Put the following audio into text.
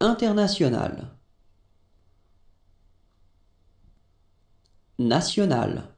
international national